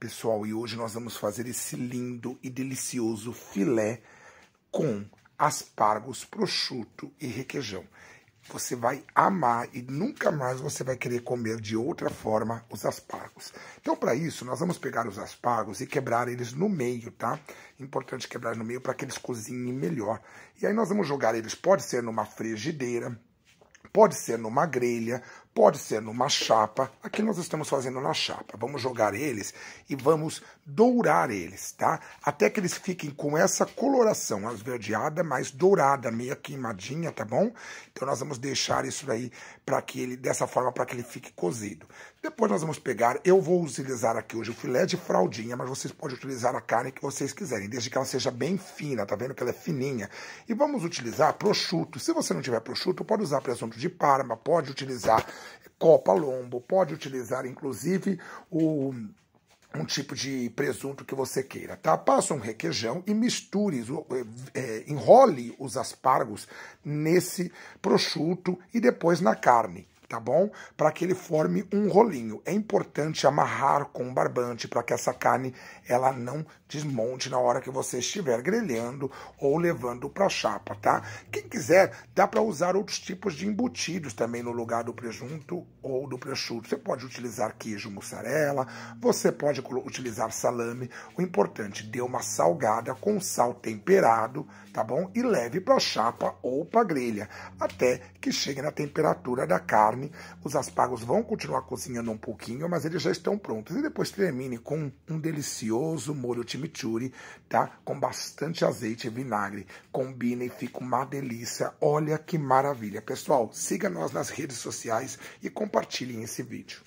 pessoal, e hoje nós vamos fazer esse lindo e delicioso filé com aspargos, prosciutto e requeijão. Você vai amar e nunca mais você vai querer comer de outra forma os aspargos. Então, para isso, nós vamos pegar os aspargos e quebrar eles no meio, tá? Importante quebrar no meio para que eles cozinhem melhor. E aí nós vamos jogar eles, pode ser numa frigideira, pode ser numa grelha, Pode ser numa chapa, aqui nós estamos fazendo na chapa. Vamos jogar eles e vamos dourar eles, tá? Até que eles fiquem com essa coloração esverdeada, mais dourada, meio queimadinha, tá bom? Então nós vamos deixar isso daí para que ele dessa forma para que ele fique cozido. Depois nós vamos pegar, eu vou utilizar aqui hoje o filé de fraldinha, mas vocês podem utilizar a carne que vocês quiserem, desde que ela seja bem fina, tá vendo que ela é fininha. E vamos utilizar prosciutto. Se você não tiver prosciutto, pode usar presunto de parma, pode utilizar copa lombo. Pode utilizar, inclusive, o um tipo de presunto que você queira, tá? Passa um requeijão e misture, é, é, enrole os aspargos nesse prosciutto e depois na carne tá bom? Para que ele forme um rolinho. É importante amarrar com um barbante para que essa carne ela não desmonte na hora que você estiver grelhando ou levando para a chapa, tá? Quem quiser, dá para usar outros tipos de embutidos também no lugar do presunto ou do presunto Você pode utilizar queijo mussarela, você pode utilizar salame. O importante, dê uma salgada com sal temperado, tá bom? E leve para a chapa ou para grelha, até que chegue na temperatura da carne carne, os aspargos vão continuar cozinhando um pouquinho, mas eles já estão prontos. E depois termine com um delicioso molho chimichurri, tá? Com bastante azeite e vinagre. Combina e fica uma delícia. Olha que maravilha. Pessoal, siga nós nas redes sociais e compartilhem esse vídeo.